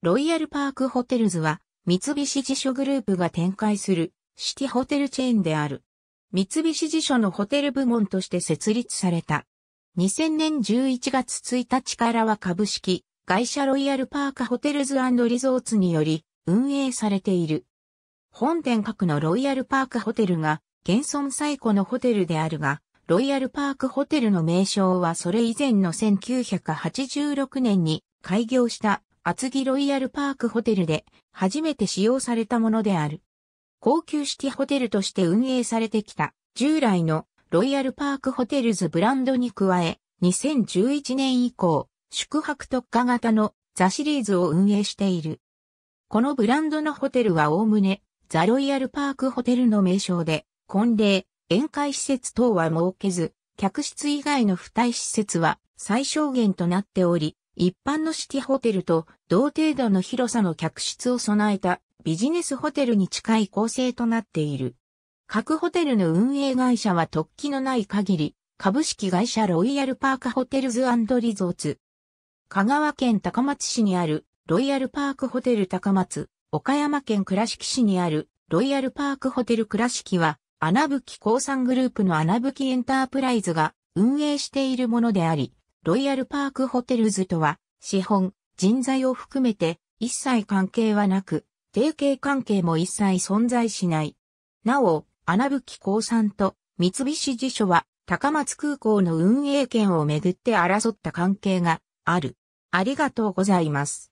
ロイヤルパークホテルズは、三菱地所グループが展開するシティホテルチェーンである。三菱地所のホテル部門として設立された。2000年11月1日からは株式会社ロイヤルパークホテルズリゾーツにより運営されている。本店各のロイヤルパークホテルが現存最古のホテルであるが、ロイヤルパークホテルの名称はそれ以前の1986年に開業した厚木ロイヤルパークホテルで初めて使用されたものである。高級式ホテルとして運営されてきた従来のロイヤルパークホテルズブランドに加え、2011年以降、宿泊特化型のザシリーズを運営している。このブランドのホテルはおおむねザロイヤルパークホテルの名称で、婚礼、宴会施設等は設けず、客室以外の付帯施設は最小限となっており、一般のシティホテルと同程度の広さの客室を備えたビジネスホテルに近い構成となっている。各ホテルの運営会社は特起のない限り、株式会社ロイヤルパークホテルズリゾーツ。香川県高松市にあるロイヤルパークホテル高松、岡山県倉敷市にあるロイヤルパークホテル倉敷は、穴吹興産グループの穴吹エンタープライズが運営しているものであり、ロイヤルパークホテルズとは、資本、人材を含めて一切関係はなく、提携関係も一切存在しない。なお、穴吹興産と三菱地所は高松空港の運営権をめぐって争った関係がある。ありがとうございます。